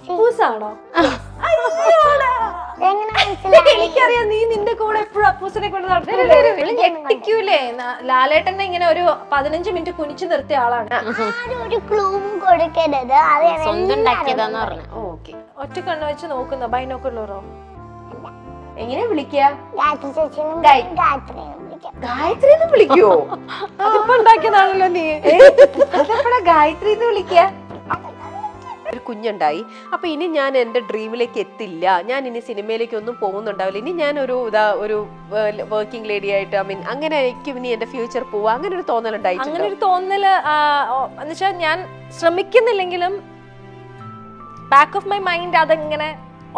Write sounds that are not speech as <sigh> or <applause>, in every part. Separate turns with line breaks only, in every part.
അപ്പൂസാണോ <laughs> എനിക്കറിയാം നീ നിന്റെ കൂടെ എപ്പോഴും അപ്പൂസിനെ കൊണ്ട് നടത്തില്ലേ ലാലേട്ടനെ ഇങ്ങനെ ഒരു പതിനഞ്ച് മിനിറ്റ് കുനിച്ചു നിർത്തിയ ആളാണ് ഒരു ഒറ്റ കണ്ണു വെച്ച് നോക്കുന്ന ബൈനോക്കുള്ളോ എങ്ങനെ വിളിക്കുക <laughs>
ഗായത്രി എന്ന് വിളിക്കോ
ഉണ്ടാക്കിയതാണല്ലോ
നീ ഗായത്രി എന്ന് വിളിക്കുക
ഒരു കുഞ്ഞുണ്ടായി അപ്പോൾ ഇനി ഞാൻ എൻ്റെ ഡ്രീമിലേക്ക് എത്തില്ല ഞാൻ ഇനി സിനിമയിലേക്കൊന്നും പോകുന്നുണ്ടാവില്ല ഇനി ഞാൻ ഒരു ഇതാ ഒരു വർക്കിംഗ് ലേഡി ആയിട്ട് ഐ മീൻ അങ്ങനെ എനിക്ക് ഇനി എൻ്റെ ഫ്യൂച്ചർ പോവുക അങ്ങനെ ഒരു തോന്നലുണ്ടായി അങ്ങനെ ഒരു തോന്നൽ എന്നുവെച്ചാൽ
ഞാൻ ശ്രമിക്കുന്നില്ലെങ്കിലും ബാക്ക് ഓഫ് മൈ മൈൻഡ് അതങ്ങനെ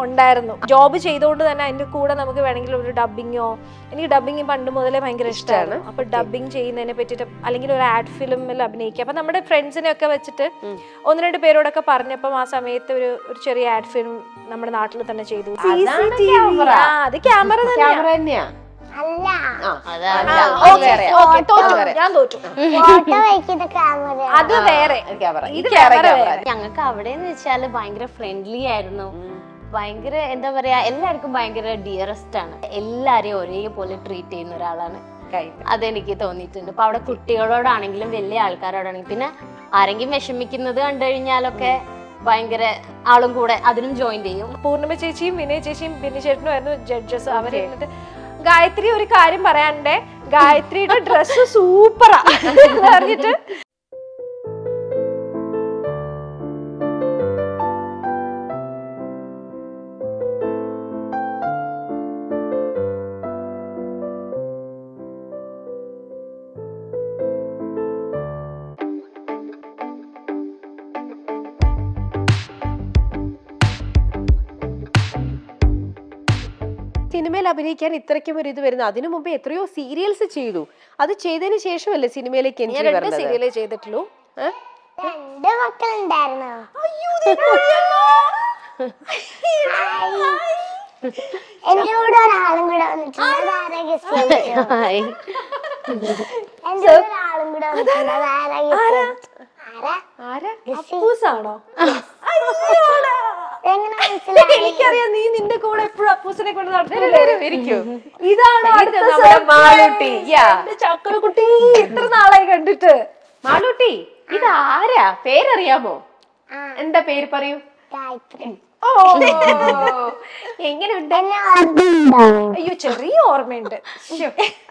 ഉണ്ടായിരുന്നു ജോബ് ചെയ്തുകൊണ്ട് തന്നെ അതിന്റെ കൂടെ നമുക്ക് വേണമെങ്കിൽ ഒരു ഡബിങ്ങോ എനിക്ക് ഡബിങ് പണ്ട് മുതലേ ഭയങ്കര ഇഷ്ടമാണ് അപ്പൊ ഡബിങ് ചെയ്യുന്നതിനെ പറ്റിട്ട് അല്ലെങ്കിൽ ഒരു ആഡ് ഫിലിമിൽ അഭിനയിക്കുക അപ്പൊ നമ്മുടെ ഫ്രണ്ട്സിനെ ഒക്കെ വെച്ചിട്ട് ഒന്ന് രണ്ട് പേരോടൊക്കെ പറഞ്ഞപ്പം ആ സമയത്ത് ഒരു ഒരു ചെറിയ ആഡ് ഫിലിം നമ്മുടെ നാട്ടിൽ തന്നെ ചെയ്തു അത് ക്യാമറ തന്നെയാ
അത് വേറെ ഞങ്ങൾക്ക് അവിടെ എന്ന് വെച്ചാല് ഭയങ്കര ഫ്രണ്ട്ലി ആയിരുന്നു ഭയങ്കര എന്താ പറയാ എല്ലാവർക്കും ഭയങ്കര ഡിയറസ്റ്റ് ആണ് എല്ലാരെയും ഒരേപോലെ ട്രീറ്റ് ചെയ്യുന്ന ഒരാളാണ് അതെനിക്ക് തോന്നിയിട്ടുണ്ട് അപ്പൊ അവിടെ കുട്ടികളോടാണെങ്കിലും വലിയ ആൾക്കാരോടാണെങ്കിലും പിന്നെ ആരെങ്കിലും വിഷമിക്കുന്നത് കണ്ടു കഴിഞ്ഞാലൊക്കെ ഭയങ്കര ആളും കൂടെ അതിനും ജോയിൻ ചെയ്യും പൂർണ്ണിമ ചേച്ചിയും വിനയ ചേച്ചിയും ബിന്നി ചേട്ടനും ആയിരുന്നു ജഡ്ജസ് അവരെ
ഗായത്രി ഒരു കാര്യം പറയാനുണ്ടേ ഗായത്രിയുടെ ഡ്രസ്സ് <laughs> സൂപ്പറാ പറഞ്ഞിട്ട്
അഭിനയിക്കാൻ ഇത്രയ്ക്കും ഒരു ഇത് വരുന്നത് അതിനു മുമ്പ് എത്രയോ സീരിയൽസ് ചെയ്തു അത് ചെയ്തതിന് ശേഷമല്ലേ സിനിമയിലേക്ക് എൻട്രി വരുന്നത് സീരിയലേ
ചെയ്തിട്ടുള്ളൂ
രണ്ട് മക്കളുണ്ടായിരുന്നു
എന്റെ കൂടെ ഒരാളും
കൂടെ വന്നിട്ടുണ്ട് ആരാ ആരാ ആരാ
ആരാ ആരാ ആരാ എനിക്കറിയാം നീ നിന്റെ കൂടെ എപ്പോഴും അപ്പൂസിനെ കൊണ്ട് നടത്തില്ലു ഇതാണോ മാളൂട്ടി ചക്കരക്കുട്ടി ഇത്ര നാളായി കണ്ടിട്ട്
മാളൂട്ടി ഇത് ആരാ പേരറിയാമോ എന്താ പേര് പറയൂ
ഓ എങ്ങനെയുണ്ട് അയ്യോ ചെറിയ ഓർമ്മയുണ്ട്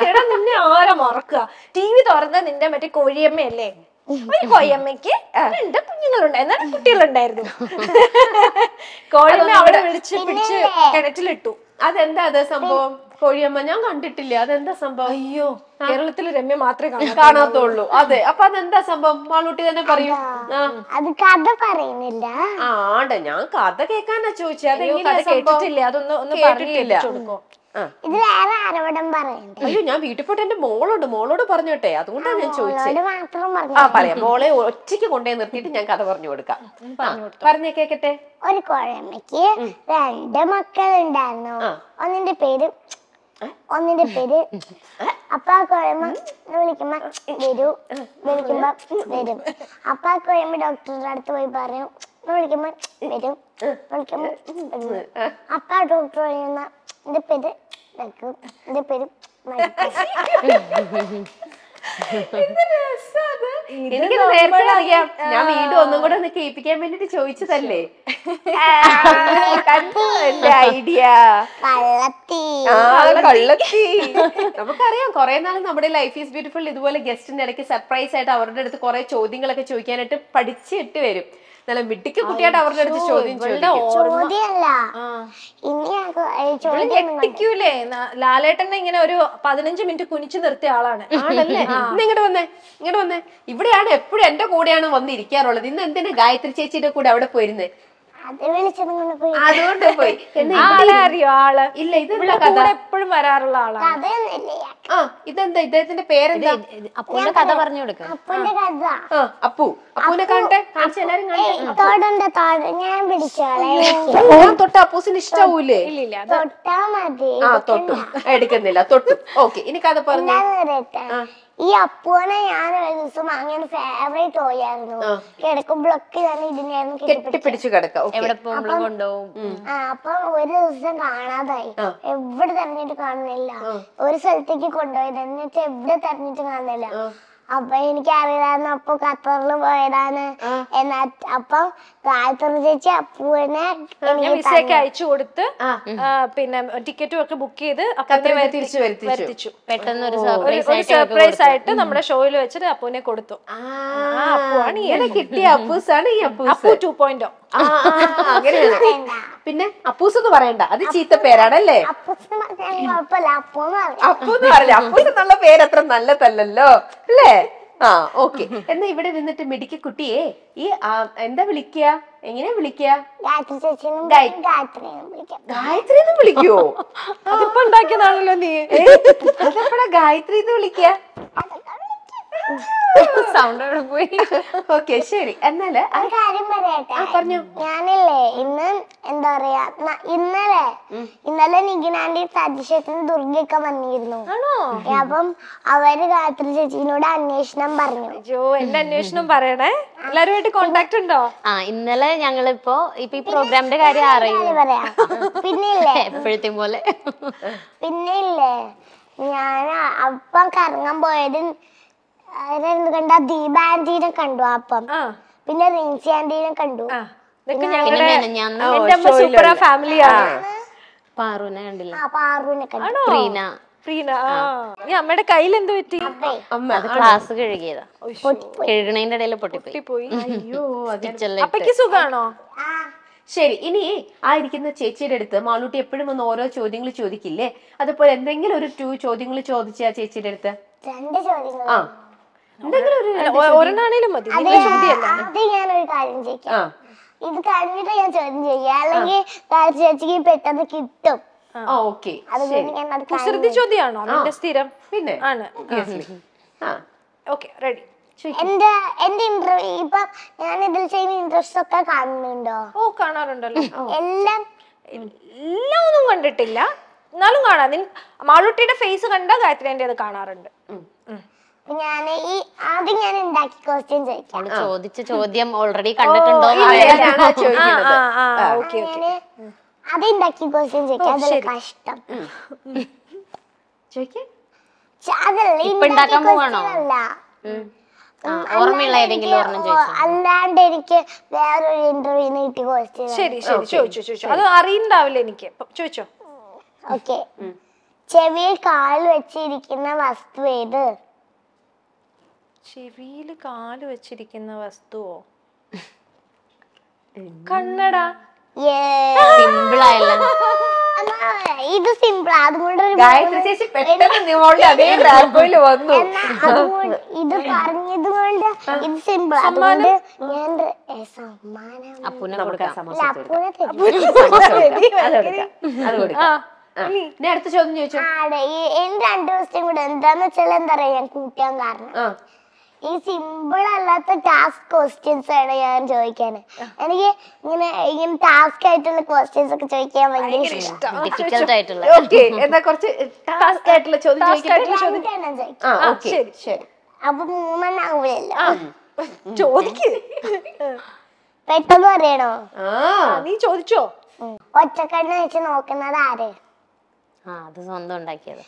എടാ നിന്നെ ആരാ മറക്കുക ടി വി തുറന്ന നിന്റെ മറ്റേ കോഴിയമ്മയല്ലേ ഒരു കോയമ്മയ്ക്ക് രണ്ട് കുഞ്ഞുങ്ങളുണ്ടായിരുന്നു കുട്ടികളുണ്ടായിരുന്നു <laughs> കോഴിയമ്മ അവിടെ വിളിച്ച് പിടിച്ച് കിണറ്റിലിട്ടു അതെന്താ അത് സംഭവം കോഴിയമ്മ
ഞാൻ കണ്ടിട്ടില്ല അതെന്താ സംഭവം അയ്യോ കേരളത്തിൽ രമ്യ മാത്രമേ കാണാത്തുള്ളൂ അതെ അപ്പൊ അതെന്താ
സംഭവം മാളൂട്ടി തന്നെ പറയൂ അത് കഥ പറയുന്നില്ല
ആണ്ട് ഞാൻ കഥ കേൾക്കാനാ ചോദിച്ചത് കേട്ടിട്ടില്ല അതൊന്നും കേട്ടിട്ടില്ല ഇത് വേറെ അയ്യോ ഞാൻ വീട്ടിൽ പോയിട്ട് എന്റെ മോളോട് മോളോട് പറഞ്ഞോട്ടെ അതുകൊണ്ടാണ് ഞാൻ ചോദിച്ചത്
ആ പറയാം മോളെ ഒറ്റയ്ക്ക് കൊണ്ടുപോയി നിർത്തിയിട്ട് ഞാൻ കഥ പറഞ്ഞു കൊടുക്കാം പറഞ്ഞേ കേക്കട്ടെ ഒരു കോഴമ്മക്ക് രണ്ട് മക്കളുണ്ടായിരുന്നു ഒന്നിന്റെ പേര് ഒന്നിന്റെ പേര് അപ്പ കോഴമ്മ അപ്പ കോഴമ്മ വരൂ ഡോക്ടറുടെ അടുത്ത് പോയി പറഞ്ഞു വിളിക്കുമ്പോ വരും വിളിക്കുമ്പോ അപ്പൊ ഡോക്ടർ പറയുന്ന എന്റെ പേര് വെക്കും
എന്റെ
എനിക്ക് നേരത്തെ അറിയാം ഞാൻ വീണ്ടും ഒന്നും കൂടെ
ഒന്ന് കേൾപ്പിക്കാൻ വേണ്ടിട്ട് ചോദിച്ചതല്ലേ
കണ്ടു എന്റെ ഐഡിയ കള്ളത്തി
നമുക്കറിയാം കൊറേ നാൾ നമ്മുടെ ലൈഫ് ഈസ് ബ്യൂട്ടിഫുൾ ഇതുപോലെ ഗസ്റ്റിന്റെ ഇടയ്ക്ക് സർപ്രൈസ് ആയിട്ട് അവരുടെ അടുത്ത് കൊറേ ചോദ്യങ്ങളൊക്കെ ചോദിക്കാനായിട്ട് പഠിച്ചിട്ട് വരും നല്ല മിട്ടിക്ക് കുട്ടിയായിട്ട് അവരുടെ അടുത്ത് ചോദ്യം
ചോദിക്കൂലേ ലാലേട്ടനെ ഇങ്ങനെ ഒരു പതിനഞ്ച് മിനിറ്റ് കുനിച്ചു നിർത്തിയ ആളാണ് <laughs> ആണല്ലേ ഇങ്ങോട്ട് വന്നേ ഇങ്ങോട്ട് വന്നേ
ഇവിടെയാണ് എപ്പോഴും എന്റെ കൂടെയാണ് വന്നിരിക്കാറുള്ളത് ഇന്ന് എന്തിനാ ഗായത്രി ചേച്ചിയുടെ കൂടെ അവിടെ പോയിരുന്നേ
അതുകൊണ്ട് പോയി ആളെ അറിയോ ആള് ഇല്ല ഇത് കഥ എപ്പോഴും വരാറുള്ള ആളാണ്
ആ ഇതെന്താ ഇദ്ദേഹത്തിന്റെ പേരെന്താ അപ്പൂന്റെ കഥ പറഞ്ഞു കൊടുക്കാം
കഥ ആ അപ്പു അപ്പൂനെ കാണട്ടെ ഞാൻ തൊട്ട് അപ്പൂസിന് ഇഷ്ടാവൂലേ തൊട്ടാ മതി ആ തൊട്ടു എടുക്കുന്നില്ല തൊട്ടു ഓക്കെ ഇനി കഥ പറഞ്ഞു ഈ അപ്പുവിനെ ഞാൻ ഒരു ദിവസം അങ്ങനെ ഫേവറേറ്റ് പോയായിരുന്നു ആയിരുന്നു കിടക്കുമ്പോഴൊക്കെ ഞാൻ ഇതിനായിരുന്നു കെട്ടിപ്പിടിച്ചു എവിടെ അപ്പം ഒരു ദിവസം കാണാതായി എവിടെ തെരഞ്ഞിട്ട് കാണുന്നില്ല ഒരു സ്ഥലത്തേക്ക് കൊണ്ടുപോയി എന്നിട്ട് എവിടെ തെരഞ്ഞിട്ട് കാണുന്നില്ല അപ്പൊ എനിക്ക് അറിയില്ലായിരുന്നു അപ്പൊ ഖത്തറിൽ പോയതാണ് എന്നാ അപ്പൊ ഗായത്രി ചേച്ചി അപ്പൂവിനെ
വിസയൊക്കെ അയച്ചു കൊടുത്ത് പിന്നെ ടിക്കറ്റും ഒക്കെ ബുക്ക് ചെയ്ത്
സർപ്രൈസ് ആയിട്ട് നമ്മുടെ
ഷോയിൽ വെച്ചിട്ട് അപ്പൂനെ കൊടുത്തു ആ ആണ് കിട്ടിയ അപ്പൂസാണ് ഈ അപ്പൂ അപ്പൂ ടു പോയിന്റോ അങ്ങനെ
പിന്നെ അപ്പൂസ് എന്ന് പറയണ്ട അത് ചീത്ത പേരാണല്ലേ
അപ്പൂന്ന് പറയല്ലേ അപ്പൂസ്
എന്നുള്ള പേര് അത്ര നല്ലതല്ലല്ലോ അല്ലേ ആ ഓക്കെ എന്നാ ഇവിടെ നിന്നിട്ട് മിടിക്ക കുട്ടിയെ ഈ എന്താ വിളിക്ക എങ്ങനെയാ വിളിക്കുക ഗായത്രി എന്ന് വിളിക്കുവോ
അതിപ്പോ ഉണ്ടാക്കിയതാണല്ലോ നീ അതെപ്പോഴാ ഗായത്രി എന്ന് വിളിക്കുക സൗണ്ട് അവിടെ പോയി ഓക്കെ ശരി എന്നാല് ഒരു കാര്യം പറയട്ടെ പറഞ്ഞു ഞാനില്ലേ ഇന്ന് എന്താ പറയാ ഇന്നലെ ഇന്നലെ നിഖിനാന്റെ സജീഷത്തിന് ദുർഗയൊക്കെ വന്നിരുന്നു ആണോ അപ്പം അവര് ഗായത്രി ചേച്ചിനോട് അന്വേഷണം പറഞ്ഞു ജോ
എന്റെ അന്വേഷണം പറയണേ എല്ലാരുമായിട്ട് കോണ്ടാക്ട് ഉണ്ടോ ആ ഇന്നലെ ഞങ്ങളിപ്പോ ഇപ്പൊ ഈ പ്രോഗ്രാമിന്റെ കാര്യം അറിയില്ല കാര്യം പറയാം പിന്നെ ഇല്ലേ <laughs> എപ്പോഴത്തെയും പോലെ പിന്നെ ഇല്ലേ
ഞാൻ അപ്പം കറങ്ങാൻ പോയത് അവരെന്ത് കണ്ട ദീപ ആന്റീനെ കണ്ടു അപ്പം പിന്നെ റിൻസി ആന്റീനെ കണ്ടു അമ്മ
കണ്ടില്ല പ്രീന പ്രീന
അമ്മ അത് ക്ലാസ്
അയ്യോ <laughs>
സുഖാണോ ശരി
ഇനി ആയിരിക്കുന്ന ചേച്ചിയുടെ അടുത്ത് മാളൂട്ടി എപ്പോഴും ഒന്ന് ഓരോ ചോദ്യങ്ങൾ ചോദിക്കില്ലേ അതുപോലെ എന്തെങ്കിലും ഒരു ചോദ്യങ്ങൾ ചോദിച്ചാ ചേച്ചിയുടെ അടുത്ത്
രണ്ട് ചോദ്യങ്ങൾ ആ മതി കാര്യം ഇത് ഞാൻ ചെയ്യാം അല്ലെങ്കിൽ പെട്ടെന്ന് കിട്ടും ഓക്കെ ചോദ്യമാണോ
സ്ഥിരം പിന്നെ ആണ് റെഡി
ഇന്റർവ്യൂ ഞാൻ ഇതിൽ ചെയ്യുന്ന ഇൻട്രസ്റ്റ് ഒക്കെ കാണുന്നുണ്ടോ ഓ കാണാറുണ്ടല്ലോ
എല്ലാം എല്ലാം ഒന്നും കണ്ടിട്ടില്ല എന്നാലും കാണാം മാളുട്ടിയുടെ ഫേസ് കണ്ട ഗായത്രി അത് കാണാറുണ്ട് ഞാൻ ഈ ആദ്യം ഞാൻ ഉണ്ടാക്കി ക്വസ്റ്റ്യൻ ചോദിക്കാം ചോദിച്ച ചോദ്യം
ഓൾറെഡി കണ്ടിട്ടുണ്ടോ അത് ക്വസ്റ്റ്യൻ ചോദിക്കാം
അതല്ല കഷ്ടം അല്ലാണ്ട് എനിക്ക് വേറൊരു ഇന്റർവ്യൂന്ന് കിട്ടിയ ശരി ശരി ചോദിച്ചു അത്
അറിയണ്ടാവില്ല
ചോദിച്ചോ ചെവിയിൽ കാൽ വെച്ചിരിക്കുന്ന വസ്തു ഏത്
ചെവിയിൽ കാല് വെച്ചിരിക്കുന്ന വസ്തുവോ കണ്ണട ഇത് സിമ്പിൾ വന്നു
ഞാൻ കൊടുക്കാം അടുത്ത ചോദ്യം ചോദിച്ചു എന്റെ രണ്ടു ദിവസം കൂടെ എന്താന്ന് വെച്ചാൽ എന്താ പറയാ ഞാൻ കൂട്ടാൻ കാരണം ഈ സിമ്പിൾ അല്ലാത്ത ടാസ്ക് ക്വസ്റ്റ്യൻസ് ആണ് ഞാൻ ചോദിക്കാൻ എനിക്ക് ഇങ്ങനെ ഇങ്ങനെ ടാസ്ക് ആയിട്ടുള്ള ക്വസ്റ്റ്യൻസ് ഒക്കെ ചോദിക്കാൻ ഭയങ്കര ഡിഫിക്കൽട്ട് ആയിട്ടുള്ള കുറച്ച് ടാസ്ക് ആയിട്ടുള്ള ചോദ്യം ശരി ശരി അപ്പൊ മൂന്നെണ്ണം ആവില്ലല്ലോ <laughs> പെട്ടെന്ന്
പറയണോ നീ ചോദിച്ചോ
ഒറ്റക്കണ്ണ് വെച്ച് നോക്കുന്നത് ആരെയാണ്
ഒരു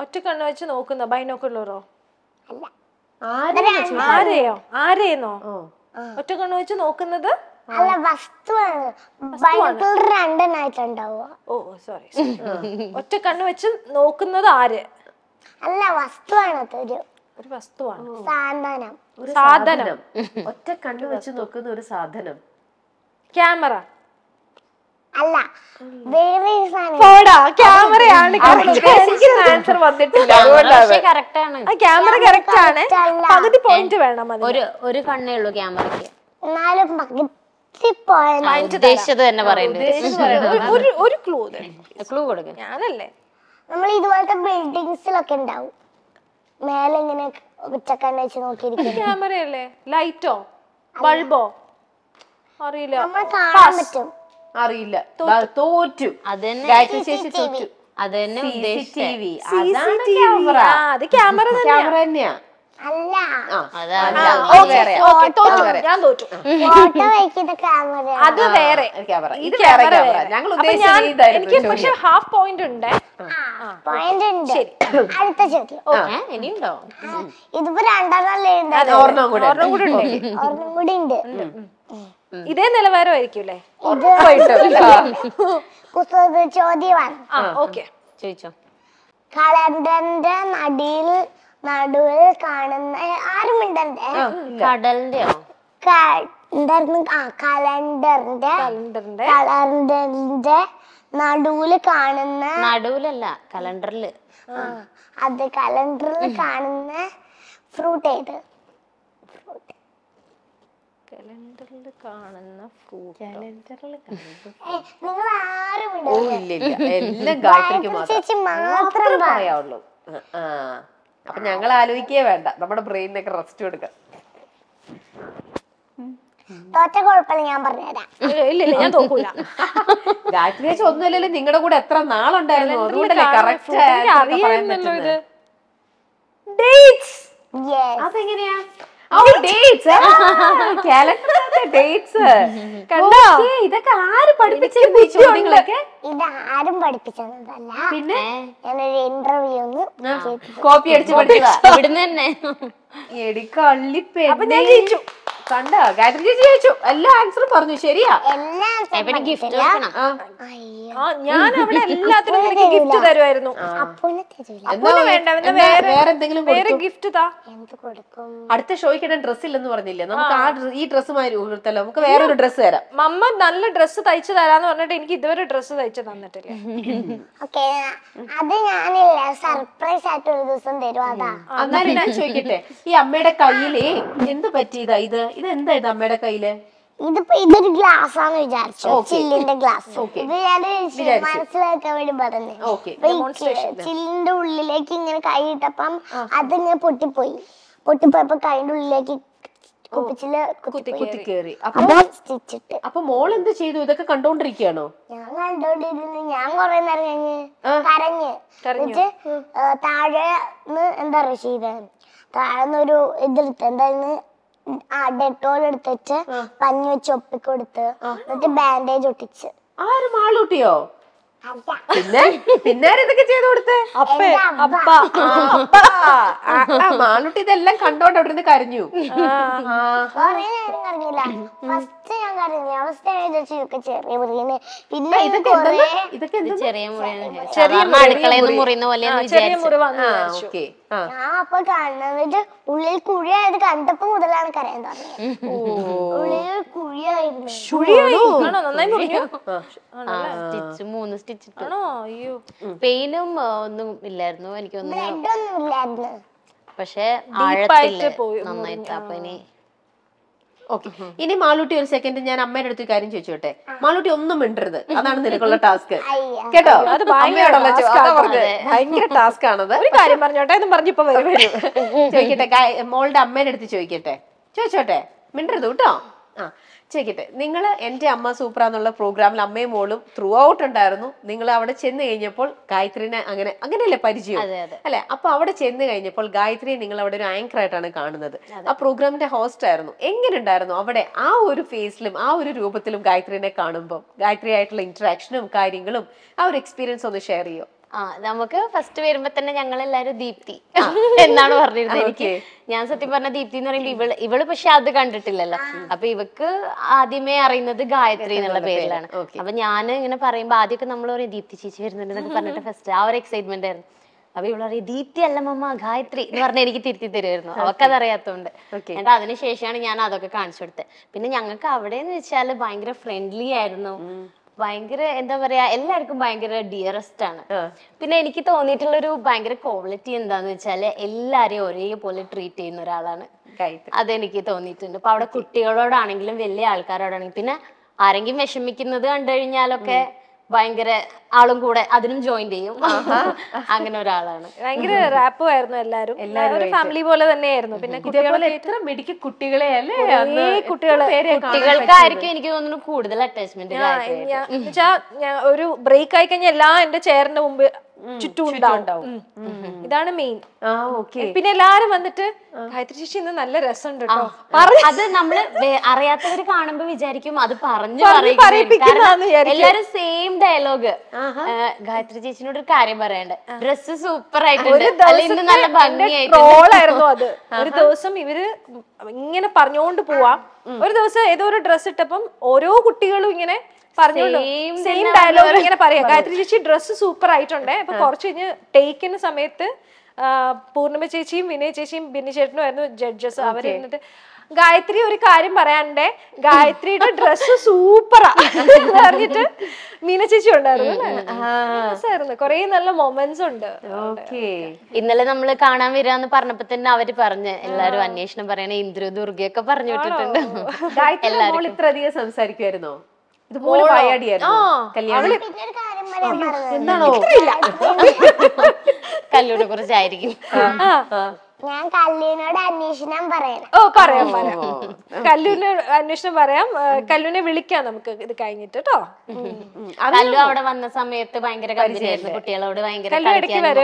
ഒറ്റ കണ്ണ് വെച്ച് നോക്കുന്ന ബൈനോക്കുള്ളോ ആരെയോ ആരെയെന്നോ ഒറ്റ കണ്ണ് വെച്ച് നോക്കുന്നത് അല്ല വസ്തുവാണ് ഓ സോറി ഒറ്റ കണ്ണ് വെച്ച് നോക്കുന്നത് ആര് അല്ല വസ്തുവാണ് ഒരു വസ്തുവാണ് സാധനം സാധനം ഒറ്റ കണ്ണ് വെച്ച് നോക്കുന്ന ഒരു സാധനം ക്യാമറ
അല്ല
ക്യാമറയാണ്
ആൻസർ വന്നിട്ടില്ല
ക്യാമറ കറക്റ്റ്
ആണ് പകുതി പോയിന്റ് വേണം ഒരു ഒരു കണ്ണേ ഉള്ളൂ ക്യാമറയ്ക്ക് ഉദ്ദേശിച്ചത് പറയുന്നത് ഒരു ക്ലൂ ക്ലൂ ഞാനല്ലേ നമ്മൾ ഇതുപോലത്തെ
ബിൽഡിങ്സിലൊക്കെ ഉണ്ടാവും
ക്യാമറയല്ലേ
ലൈറ്റോ ബൾബോ അറിയില്ല
അറിയില്ല തോറ്റു തോറ്റു അത് ക്യാമറ അല്ല
ഞാൻ വേറെ
ഇത് വേറെ ഞങ്ങൾ എനിക്ക് പക്ഷെ
ഹാഫ് പോയിന്റ് ഉണ്ട് അടുത്ത ചോദ്യം ഇനിയുണ്ടോ ഇതിപ്പോ രണ്ടെണ്ണം
ഒരെണ്ണം കൂടെ ഉണ്ട് ഇതേ നിലവാരമായിരിക്കൂലേ ചോദ്യമാണ്
ചോദിച്ചോ
കലണ്ടന്റെ നടിയിൽ നടുവിൽ കാണുന്ന ആരും മിണ്ടന്റെ കടലിന്റെ കലണ്ടറിന്റെ കലണ്ടറിന്റെ നടുവില് കാണുന്ന നടുവിലല്ല കലണ്ടറില് അത് കലണ്ടറിൽ കാണുന്ന ഫ്രൂട്ട് ഏത്
കലണ്ടറിൽ കാണുന്ന ഫ്രൂട്ട്
കലണ്ടറിൽ
ഓ ഇല്ല ഇല്ല എല്ലാം
ആ അപ്പൊ ഞങ്ങൾ ആലോചിക്കേ വേണ്ട നമ്മുടെ ബ്രെയിനൊക്കെ റെസ്റ്റ് കൊടുക്കാം
തോറ്റ ഞാൻ ഇല്ല ഞാൻ തോക്കൂല
ഒന്നുമില്ലല്ലോ നിങ്ങളുടെ കൂടെ എത്ര നാളുണ്ടായിരുന്നു അതുകൊണ്ടല്ലേ കറക്റ്റ്
അതെങ്ങനെയാ Oh, ah, ഇതൊക്കെ
ആര്
പഠിപ്പിച്ചൊക്കെ
ഇത് ആരും പഠിപ്പിച്ചതല്ല പിന്നെ ഞാനൊരു ഇന്റർവ്യൂന്ന് കോപ്പി അടിച്ച് പഠിച്ചതാ ഇവിടുന്ന്
തന്നെ എടി കള്ളിപ്പേ
അപ്പൊ ഞാൻ ജയിച്ചു കണ്ട ഗായത്രി ചേച്ചി ചോദിച്ചു എല്ലാ ആൻസറും പറഞ്ഞു ശരിയാ എവിടെ ഗിഫ്റ്റ് ഞാൻ
അവിടെ എല്ലാത്തിനും നിനക്ക് ഗിഫ്റ്റ് തരുമായിരുന്നു
വേറെ എന്തെങ്കിലും വേറെ ഗിഫ്റ്റ് താ അടുത്ത ഷോയ്ക്കിടെ
ഡ്രസ് ഇല്ലെന്ന് പറഞ്ഞില്ലേ നമുക്ക് ആ ഈ ഡ്രസ് മാതിരി നമുക്ക് വേറെ ഒരു ഡ്രസ് തരാം മമ്മ നല്ല ഡ്രസ് തയ്ച്ചു തരാന്ന് പറഞ്ഞിട്ട് എനിക്ക് ഇതുവരെ ഡ്രസ് തയ്ച്ചു തന്നിട്ടില്ല അത് ഞാനില്ല സർപ്രൈസ് ആയിട്ട് ഒരു ദിവസം തരും അതാ അന്നേരം ഞാൻ ചോദിക്കട്ടെ ഈ അമ്മയുടെ കയ്യിലേ
എന്ത് പറ്റിയതാ ഇത് ഇത് എന്തായിരുന്നു അമ്മയുടെ കയ്യില് ഇതിപ്പോ ഇതൊരു ഗ്ലാസ് ആന്ന് വിചാരിച്ചു ചില്ലിന്റെ ഗ്ലാസ് ഇത് ഞാൻ
മനസ്സിലാക്കാൻ വേണ്ടി പറഞ്ഞു ചില്ലിന്റെ ഉള്ളിലേക്ക് ഇങ്ങനെ കൈയിട്ടപ്പം അതിങ്ങനെ പൊട്ടിപ്പോയി പൊട്ടിപ്പോയപ്പോ കൈയുടെ ഉള്ളിലേക്ക് കുപ്പിച്ചില് കുത്തി കയറി സ്റ്റിച്ചിട്ട് അപ്പൊ മോൾ എന്ത് ചെയ്തു ഇതൊക്കെ
കണ്ടോണ്ടിരിക്കുകയാണോ
ഞാൻ കണ്ടോണ്ടിരുന്നു ഞാൻ കൊറേ നേരം കഴിഞ്ഞ് കരഞ്ഞ് എന്നിട്ട് താഴെ എന്താ പറയുക ചെയ്ത താഴെ ഒരു ഇതെടുത്ത് എന്തായിരുന്നു ആ ഡെറ്റോൾ എടുത്തിട്ട് പഞ്ഞി വെച്ച് ഒപ്പിക്കൊടുത്ത് എന്നിട്ട് ബാൻഡേജ് ഒട്ടിച്ച് ആരും ആളൂട്ടിയോ പിന്നെ പിന്നെ ഇതൊക്കെ ചെയ്തു കൊടുത്തേ അപ്പേ അപ്പ
മാളുട്ടി ഇതെല്ലാം കണ്ടോണ്ട് അവിടെ നിന്ന് കരഞ്ഞു
ഫസ്റ്റ് ഞാൻ കരഞ്ഞു അവസ്ഥ ചെറിയ
മുറിയെ പിന്നെ ഇതൊക്കെ ഇതൊക്കെ ചെറിയ മുറിയാണ് ചെറിയ അടുക്കളയിൽ മുറിയുന്ന പോലെ ഞാൻ
അപ്പൊ കാണുന്നത് ഉള്ളിൽ കുഴിയായത് കണ്ടപ്പോ
മുതലാണ് കരയാൻ തുടങ്ങിയത് ഉള്ളിൽ മൂന്ന് സ്റ്റിച്ച് പെയിനും ഒന്നും ഇല്ലായിരുന്നു എനിക്ക് പക്ഷെ ആഴത്തില്ല നന്നായിട്ട് അപ്പൊ ഇനി
ഓക്കെ ഇനി മാളൂട്ടി ഒരു സെക്കൻഡ് ഞാൻ അമ്മയുടെ അടുത്ത് കാര്യം ചോദിച്ചോട്ടെ മാളൂട്ടി ഒന്നും മിണ്ടരുത് അതാണ് നിനക്കുള്ള ടാസ്ക്
കേട്ടോ അത് ഭയങ്കര
ടാസ്ക് ആണത് ഒരു കാര്യം പറഞ്ഞോട്ടെ പറഞ്ഞിപ്പോ ചോദിക്കട്ടെ മോളുടെ അമ്മേടെ അടുത്ത് ചോദിക്കട്ടെ ചോദിച്ചോട്ടെ മിണ്ടരുത് കേട്ടോ ആ ചോദിക്കട്ടെ നിങ്ങൾ എൻ്റെ അമ്മ സൂപ്ര എന്നുള്ള പ്രോഗ്രാമിൽ അമ്മയും മോളും ത്രൂ ഔട്ട് ഉണ്ടായിരുന്നു നിങ്ങൾ അവിടെ ചെന്ന് കഴിഞ്ഞപ്പോൾ ഗായത്രിനെ അങ്ങനെ അങ്ങനെയല്ലേ പരിചയം അല്ലെ അപ്പൊ അവിടെ ചെന്ന് കഴിഞ്ഞപ്പോൾ ഗായത്രിയെ നിങ്ങൾ അവിടെ ഒരു ആങ്കർ ആയിട്ടാണ് കാണുന്നത് ആ പ്രോഗ്രാമിന്റെ ഹോസ്റ്റ് ആയിരുന്നു എങ്ങനെ ഉണ്ടായിരുന്നു അവിടെ ആ ഒരു ഫേസിലും ആ ഒരു രൂപത്തിലും ഗായത്രിനെ കാണുമ്പോൾ ഗായത്രി ആയിട്ടുള്ള ഇന്ററാക്ഷനും കാര്യങ്ങളും ആ ഒരു എക്സ്പീരിയൻസ് ഒന്ന് ഷെയർ ചെയ്യോ
ആ നമുക്ക് ഫസ്റ്റ് വരുമ്പോ തന്നെ ഞങ്ങൾ എല്ലാരും ദീപ്തി എന്നാണ് പറഞ്ഞിരുന്നത് എനിക്ക് ഞാൻ സത്യം പറഞ്ഞ ദീപ്തി എന്ന് പറയുമ്പോ ഇവള് ഇവള് പക്ഷെ അത് കണ്ടിട്ടില്ലല്ലോ അപ്പൊ ഇവക്ക് ആദ്യമേ അറിയുന്നത് ഗായത്രി എന്നുള്ള പേരിലാണ് അപ്പൊ ഞാൻ ഇങ്ങനെ പറയുമ്പോ ആദ്യമൊക്കെ നമ്മൾ പറയും ദീപ്തി ചേച്ചി വരുന്നുണ്ട് എന്നൊക്കെ പറഞ്ഞിട്ട് ഫസ്റ്റ് <laughs> ആ ഒരു എക്സൈറ്റ്മെന്റ് ആയിരുന്നു അപ്പൊ ഇവിടെ പറയും ദീപ്തി അല്ല മമ്മ ഗായത്രി എന്ന് പറഞ്ഞ എനിക്ക് തിരുത്തി തരുമായിരുന്നു അറിയാത്തോണ്ട് എന്നിട്ട് അതിനുശേഷമാണ് ഞാൻ അതൊക്കെ കാണിച്ചു കൊടുത്തത് പിന്നെ ഞങ്ങൾക്ക് അവിടെ എന്ന് വെച്ചാൽ ഭയങ്കര ഫ്രണ്ട്ലി ആയിരുന്നു ഭയങ്കര എന്താ പറയാ എല്ലാവർക്കും ഭയങ്കര ഡിയറസ്റ്റ് ആണ് പിന്നെ എനിക്ക് തോന്നിയിട്ടുള്ള ഒരു ഭയങ്കര ക്വാളിറ്റി എന്താന്ന് വെച്ചാല് എല്ലാരെയും ഒരേപോലെ ട്രീറ്റ് ചെയ്യുന്ന ഒരാളാണ് അതെനിക്ക് തോന്നിയിട്ടുണ്ട് അപ്പൊ അവിടെ കുട്ടികളോടാണെങ്കിലും വലിയ ആൾക്കാരോടാണെങ്കിലും പിന്നെ ആരെങ്കിലും വിഷമിക്കുന്നത് കണ്ടു കഴിഞ്ഞാലൊക്കെ ഭയങ്കര ആളും കൂടെ അതിനും ജോയിൻ ചെയ്യും അങ്ങനെ ഒരാളാണ് ഭയങ്കര റാപ്പും
ആയിരുന്നു എല്ലാരും എല്ലാവരും ഫാമിലി
പോലെ തന്നെയായിരുന്നു പിന്നെ കുട്ടികളെ എത്ര മെഡിക്കൽ
കുട്ടികളെ അല്ലേ കുട്ടികളെ കുട്ടികൾക്കായിരിക്കും
എനിക്ക് തോന്നുന്നു കൂടുതൽ അറ്റാച്ച്മെന്റ്
ഒരു ബ്രേക്ക് ആയി കഴിഞ്ഞാൽ എല്ലാ എന്റെ ചേറിന്റെ മുമ്പ് ചുറ്റും
ഇതാണ് മെയിൻ പിന്നെ എല്ലാരും വന്നിട്ട് ഗായത്രി ശേഷി ഇന്ന് നല്ല രസമുണ്ട് കേട്ടോ അത് നമ്മള് അറിയാത്തവര് കാണുമ്പോ വിചാരിക്കും അത് പറഞ്ഞു എല്ലാരും സെയിം ഡയലോഗ് ഗായത്രി ചേച്ചിനോട് ഒരു കാര്യം പറയണ്ട് ഡ്രസ് സൂപ്പർ ആയിട്ടുണ്ട് നല്ല ഭംഗിയായിരുന്നു അത് ഒരു ദിവസം
ഇവര് ഇങ്ങനെ പറഞ്ഞോണ്ട് പോവാം ഒരു ദിവസം ഏതോ ഒരു ഡ്രസ് ഇട്ടപ്പം ഓരോ കുട്ടികളും ഇങ്ങനെ പറഞ്ഞോളൂ സെയിം ഡയലോഗ് ഇങ്ങനെ പറയാം ഗായത്രി ചേച്ചി ഡ്രസ്സ് സൂപ്പർ ആയിട്ടുണ്ട് അപ്പൊ കുറച്ച് കഴിഞ്ഞ് ടേക്കിന് സമയത്ത് പൂർണിമ ചേച്ചിയും വിനയ ചേച്ചിയും ബിന്നി ചേട്ടനും ആയിരുന്നു ജഡ്ജസ് അവർ ഇരുന്നിട്ട് ഗായത്രി ഒരു കാര്യം പറയാനുണ്ടേ ഗായത്രിയുടെ ഡ്രസ്സ് സൂപ്പറാ എന്ന് പറഞ്ഞിട്ട്
മീന ചേച്ചി ഉണ്ടായിരുന്നു കൊറേ നല്ല മൊമെന്റ്സ് ഉണ്ട് ഇന്നലെ നമ്മൾ കാണാൻ വരാന്ന് പറഞ്ഞപ്പോ തന്നെ അവര് പറഞ്ഞ് എല്ലാരും അന്വേഷണം പറയണേ ഇന്ദ്രു ദുർഗയൊക്കെ പറഞ്ഞു വിട്ടിട്ടുണ്ട് ഇത്ര അധികം സംസാരിക്കുമായിരുന്നോ ഇതുപോലെ
വായാടിയായിരുന്നു
കല്യാണം എന്താണോ കല്ലൂരെ കുറിച്ചായിരിക്കും
ഞാൻ കല്ലുവിനോട് അന്വേഷണം പറയാം ഓ പറയാം പറയാം കല്ലുവിന് അന്വേഷണം പറയാം കല്ലുവിനെ വിളിക്കാം നമുക്ക് ഇത് കഴിഞ്ഞിട്ട് കേട്ടോ
കല്ലു അവിടെ വന്ന സമയത്ത് ഭയങ്കര കുട്ടികളോട് ഭയങ്കര